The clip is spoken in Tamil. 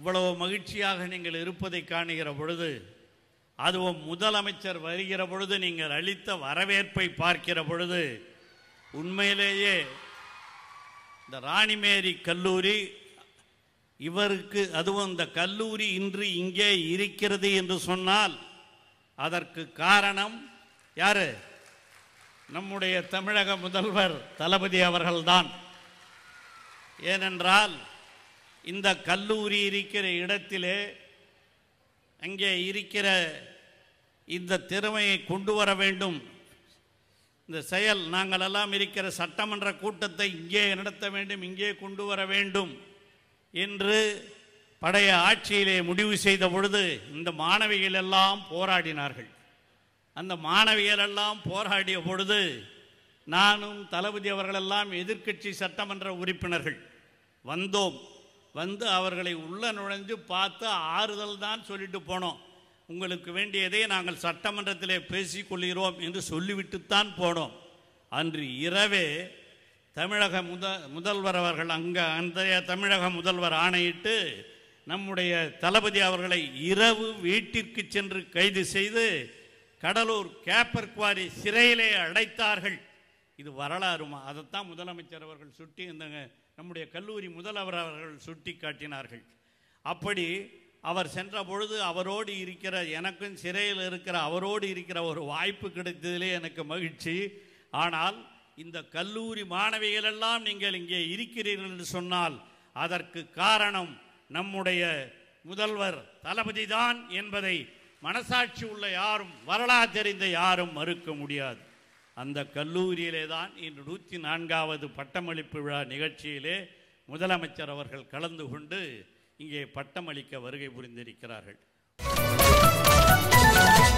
இவ்வளவு மகிழ்ச்சியாக நீங்கள் இருப்பதை காணுகிற பொழுது அதுவும் முதலமைச்சர் வருகிற பொழுது நீங்கள் அளித்த வரவேற்பை பார்க்கிற பொழுது உண்மையிலேயே இந்த ராணிமேரி கல்லூரி இவருக்கு அதுவும் இந்த கல்லூரி இன்று இங்கே இருக்கிறது என்று சொன்னால் அதற்கு காரணம் யாரு நம்முடைய தமிழக முதல்வர் தளபதி அவர்கள்தான் ஏனென்றால் இந்த கல்லூரி இருக்கிற இடத்திலே அங்கே இருக்கிற இந்த திறமையை கொண்டு வர வேண்டும் இந்த செயல் நாங்கள் எல்லாம் இருக்கிற சட்டமன்ற கூட்டத்தை இங்கே நடத்த வேண்டும் இங்கே கொண்டு வர வேண்டும் என்று பழைய ஆட்சியிலே முடிவு செய்த பொழுது இந்த மாணவிகள் எல்லாம் போராடினார்கள் அந்த மாணவிகள் எல்லாம் போராடிய பொழுது நானும் தளபதி அவர்களெல்லாம் எதிர்க்கட்சி சட்டமன்ற உறுப்பினர்கள் வந்தோம் வந்து அவர்களை உள்ளே நுழைஞ்சு பார்த்து ஆறுதல் தான் சொல்லிட்டு போனோம் உங்களுக்கு வேண்டியதை நாங்கள் சட்டமன்றத்திலே பேசிக்கொள்கிறோம் என்று சொல்லிவிட்டுத்தான் போனோம் அன்று இரவே தமிழக முத முதல்வர் அவர்கள் அங்கே அந்த தமிழக முதல்வர் ஆணையிட்டு நம்முடைய தளபதி அவர்களை இரவு வீட்டிற்கு சென்று கைது செய்து கடலூர் கேப்பர் குவாரி சிறையிலே அடைத்தார்கள் இது வரலாறுமா அதைத்தான் முதலமைச்சர் அவர்கள் சுட்டி இந்த நம்முடைய கல்லூரி முதல்வர் அவர்கள் சுட்டி காட்டினார்கள் அப்படி அவர் சென்ற பொழுது அவரோடு இருக்கிற எனக்கும் சிறையில் இருக்கிற அவரோடு இருக்கிற ஒரு வாய்ப்பு கிடைத்ததிலே எனக்கு மகிழ்ச்சி ஆனால் இந்த கல்லூரி மாணவிகளெல்லாம் நீங்கள் இங்கே இருக்கிறீர்கள் என்று சொன்னால் அதற்கு காரணம் நம்முடைய முதல்வர் தளபதிதான் என்பதை மனசாட்சி உள்ள யாரும் வரலாறு தெரிந்த யாரும் மறுக்க முடியாது அந்த கல்லூரியிலே தான் இன்று நூற்றி நான்காவது பட்டமளிப்பு விழா நிகழ்ச்சியிலே முதலமைச்சர் அவர்கள் கலந்து கொண்டு இங்கே பட்டமளிக்க வருகை புரிந்திருக்கிறார்கள்